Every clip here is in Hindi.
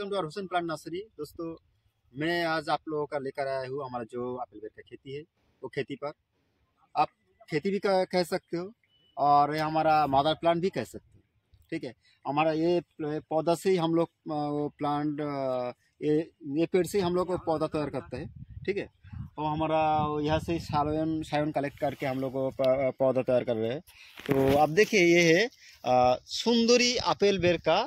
एकदम हुसैन प्लांट नर्सरी दोस्तों मैं आज आप लोगों का लेकर आया हूँ हमारा जो एप्पल बेर का खेती है वो खेती पर आप खेती भी कह सकते हो और ये हमारा मादर प्लांट भी कह सकते हो ठीक है हमारा ये पौधा से ही हम लोग प्लांट ये ये पेड़ से ही हम लोग पौधा तैयार करते हैं ठीक है और तो हमारा यहाँ से सावन सावन कलेक्ट करके हम लोग पौधा तैयार कर रहे हैं तो आप देखिए ये है सुंदरी आपेल बेर का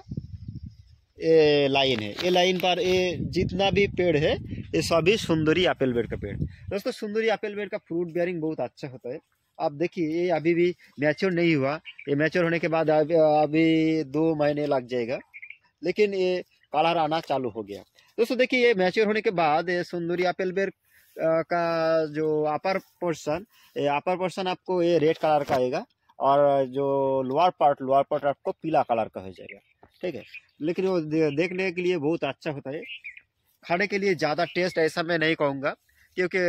ये लाइन है ये लाइन पर ये जितना भी पेड़ है ये सभी सुंदरी एप्पल बेड का पेड़ दोस्तों सुंदरी एप्पल बेड का फ्रूट बेयरिंग बहुत अच्छा होता है आप देखिए ये अभी भी मैच्योर नहीं हुआ ये मैच्योर होने के बाद अभी, दो महीने लग जाएगा लेकिन ये कलर आना चालू हो गया दोस्तों देखिए ये मैच्योर होने के बाद ये सुंदरी एप्पल बेड का जो अपर पोर्सन अपर पोर्सन आपको ये रेड कलर का आएगा और जो लोअर पार्ट लोअर पार्ट आपको पीला कलर का हो जाएगा ठीक है लेकिन वो देखने के लिए बहुत अच्छा होता है खाने के लिए ज़्यादा टेस्ट ऐसा मैं नहीं कहूँगा क्योंकि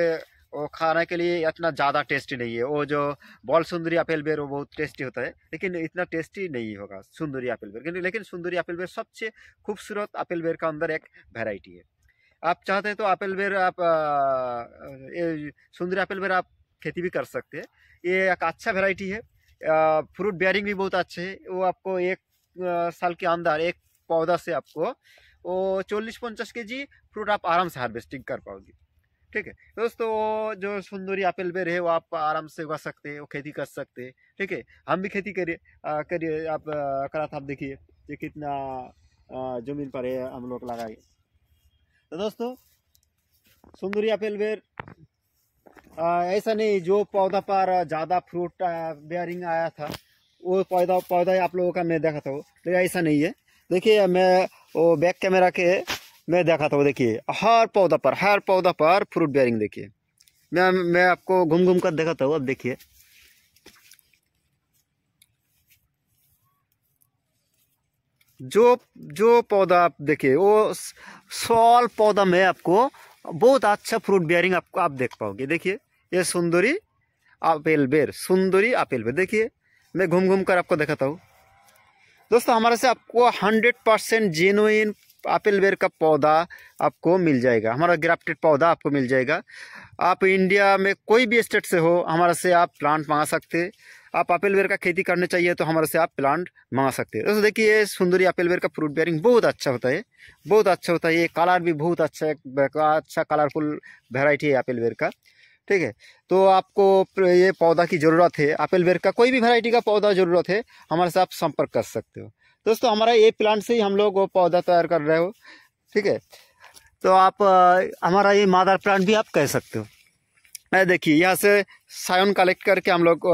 वो खाने के लिए इतना ज़्यादा टेस्टी नहीं है वो जो बॉल सुंदरी अपेल बेर वो बहुत टेस्टी होता है लेकिन इतना टेस्टी नहीं होगा सुंदरी अपेल बेर लेकिन सुंदरी अपेल बेर सबसे खूबसूरत अपेल बेर का अंदर एक वेराइटी है आप चाहते हैं तो अपेल बेर आप सुंदरी अपेल बेर आप खेती भी कर सकते हैं ये एक अच्छा वेराइटी है फ्रूट बेयरिंग भी बहुत अच्छे है वो आपको एक साल के अंदर एक पौधा से आपको वो चालीस पचास के जी फ्रूट आप आराम से हार्वेस्टिंग कर पाओगे ठीक है दोस्तों वो जो सुंदरी एप्पल बेर है वो आप आराम से उगा सकते हैं वो खेती कर सकते हैं ठीक है हम भी खेती करिए करिए आप करा था आप देखिए ये कितना जमीन पर है हम लोग लगाए तो दोस्तों सुंदरी एप्पल बेर ऐसा नहीं जो पौधा पर ज़्यादा फ्रूट बेयरिंग आया था वो पौधा पौधा आप लोगों का मैं देखा था लेकिन तो ऐसा नहीं है देखिए मैं वो बैक कैमरा के मैं देखा था देखिए हर पौधा पर हर पौधा पर फ्रूट बेयरिंग देखिए मैं मैं आपको घूम घूम कर देखा हूँ अब देखिए जो जो पौधा आप देखिए वो सॉल पौधा में आपको बहुत अच्छा फ्रूट बेयरिंग आपको आप देख पाओगे देखिए ये सुंदरी आपेल बेर सुंदरी आपेल बेर देखिए मैं घूम घूम कर आपको दिखाता हूँ दोस्तों हमारे से आपको हंड्रेड परसेंट जेनुइन आपेल बेर का पौधा आपको मिल जाएगा हमारा ग्राफ्टेड पौधा आपको मिल जाएगा आप इंडिया में कोई भी स्टेट से हो हमारे से आप प्लांट मंगा सकते आप आपेल बेर का खेती करने चाहिए तो हमारे से आप प्लांट मंगा सकते हैं दोस्तों देखिए सुंदरी आपेल बेर का फ्रूट बेयरिंग बहुत अच्छा होता है बहुत अच्छा होता है ये कलर भी बहुत अच्छा अच्छा कलरफुल वेराइटी है आपेल बेर का ठीक है तो आपको ये पौधा की ज़रूरत है एप्पल बेर का कोई भी वैरायटी का पौधा ज़रूरत है हमारे साथ संपर्क कर सकते हो दोस्तों हमारा ये प्लांट से ही हम लोग वो पौधा तैयार कर रहे हो ठीक है तो आप हमारा ये मादर प्लांट भी आप कह सकते हो देखिए यहाँ से सायन कलेक्ट करके हम लोग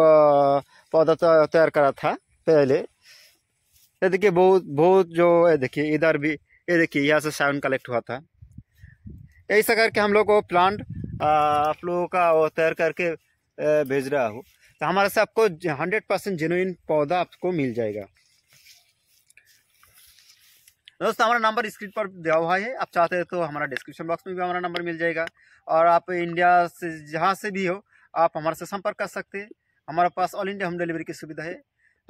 पौधा तैयार करा था पहले ये देखिए बहुत बहुत जो ये देखिए इधर भी ये देखिए यहाँ से सायन कलेक्ट हुआ था ऐसा करके हम लोग वो प्लांट आप लोगों का तैयार करके भेज रहा हो तो हमारे से आपको हंड्रेड परसेंट जेनुइन पौधा आपको मिल जाएगा दोस्तों हमारा नंबर स्क्रीन पर दिया हुआ है आप चाहते हैं तो हमारा डिस्क्रिप्शन बॉक्स में भी हमारा नंबर मिल जाएगा और आप इंडिया से जहाँ से भी हो आप हमारे से संपर्क कर सकते हैं हमारे पास ऑल इंडिया होम डिलीवरी की सुविधा है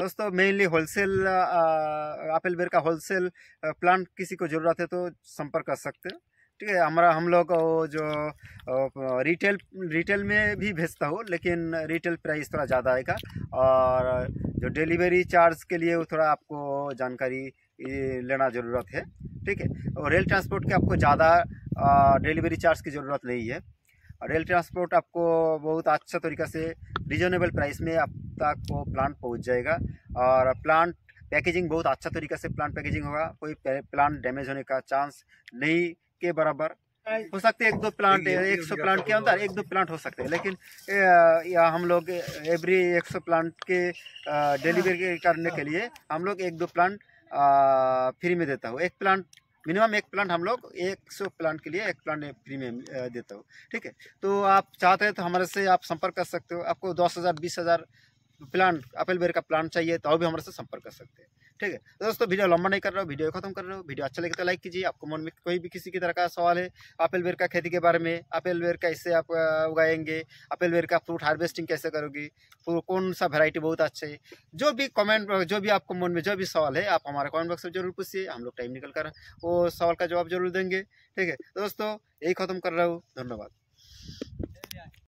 दोस्तों मेनली होलसेल एप्पल बेर का होलसेल प्लांट किसी को ज़रूरत है तो संपर्क कर सकते हैं ठीक है हमारा हम लोग जो रिटेल रिटेल में भी भेजता हूँ लेकिन रिटेल प्राइस थोड़ा ज़्यादा आएगा और जो डिलीवरी चार्ज के लिए वो थोड़ा आपको जानकारी लेना ज़रूरत है ठीक है और रेल ट्रांसपोर्ट के आपको ज़्यादा डिलीवरी चार्ज की ज़रूरत नहीं है रेल ट्रांसपोर्ट आपको बहुत अच्छा तरीका से रिजनेबल प्राइस में आप तक वो प्लांट पहुँच जाएगा और प्लांट पैकेजिंग बहुत अच्छा तरीका से प्लांट पैकेजिंग होगा कोई प्लांट डैमेज होने का चांस नहीं के बराबर हाँ। हो सकते एक दो प्लांट एक सौ प्लांट के अंदर एक दो प्लांट हो सकते हैं लेकिन या हम लोग एवरी एक सौ प्लांट के डिलीवरी हाँ। करने के लिए हम लोग एक दो प्लांट फ्री में देता हूँ एक प्लांट मिनिमम एक प्लांट हम लोग एक सौ प्लांट के लिए एक प्लांट फ्री में देता हूँ ठीक है तो आप चाहते हैं तो हमारे से आप संपर्क कर सकते हो आपको दस हज़ार बीस हज़ार प्लांट अपेलबेर का प्लांट चाहिए तो भी हमारे से संपर्क कर सकते हैं ठीक है तो दोस्तों वीडियो लंबा नहीं कर रहा हूँ वीडियो खत्म कर रहा हूँ वीडियो अच्छा लगे तो लाइक कीजिए आपको मन में कोई भी किसी की तरह का सवाल है आपेल बेर का खेती के बारे में आपेल बेर कैसे आप उगाएंगे आपेल बेर का फ्रूट हार्वेस्टिंग कैसे करोगी कौन सा वेराइटी बहुत अच्छा है जो भी कमेंट जो भी आपको मन में जो भी सवाल है आप हमारा कॉमेंट बॉक्स में जरूर पूछिए हम लोग टाइम निकल कर वो सवाल का जवाब जरूर देंगे ठीक है तो दोस्तों यही खत्म कर रहा हूँ धन्यवाद